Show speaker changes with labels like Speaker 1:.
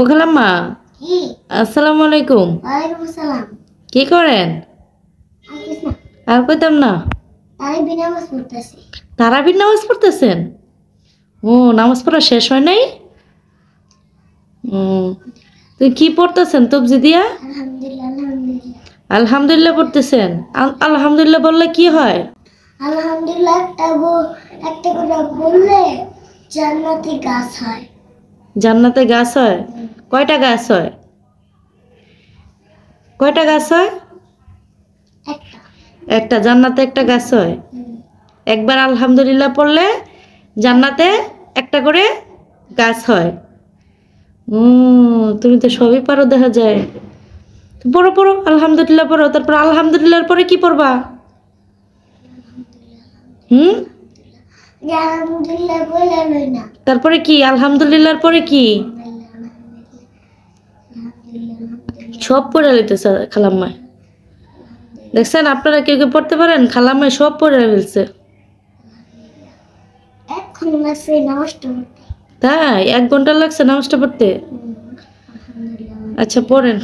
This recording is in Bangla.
Speaker 1: ও খালাম্মা আসসালামু আলাইকুম কি করেন আর কইতাম না তারাবির নামাজ পড়তেছেন ও নামাজ পড়া শেষ হয় নাই তুই কি পড়তেছেন তবজি দিয়া আলহামদুলিল্লাহ পড়তেছেন আলহামদুলিল্লাহ বললে কি হয় আলহামদুলিল্লাহ একটা জান্নাতে গাছ হয় জান্নাতে গাছ হয় কয়টা গাছ হয় কয়টা গাছ হয় একটা জান্নাতে একটা গাছ হয় একবার আলহামদুলিল্লাহ পড়লে জান্নাতে একটা করে গাছ হয় তুমি তো সবই পারো দেখা যায় পড়ো পড়ো আলহামদুলিল্লাহ পড়ো তারপর আলহামদুলিল্লাহর পরে কি পড়বা হুম তারপরে কি আলহামদুলিল্লাহর পরে কি সব পড়ে লইতেছে খালাম্মায় দেখছেন আপনারা কেউ কেউ পড়তে পারেন খালাম্মায় সব পড়ে ফেলছে তাই এক ঘন্টা লাগছে নামাজটা পড়তে আচ্ছা পড়েন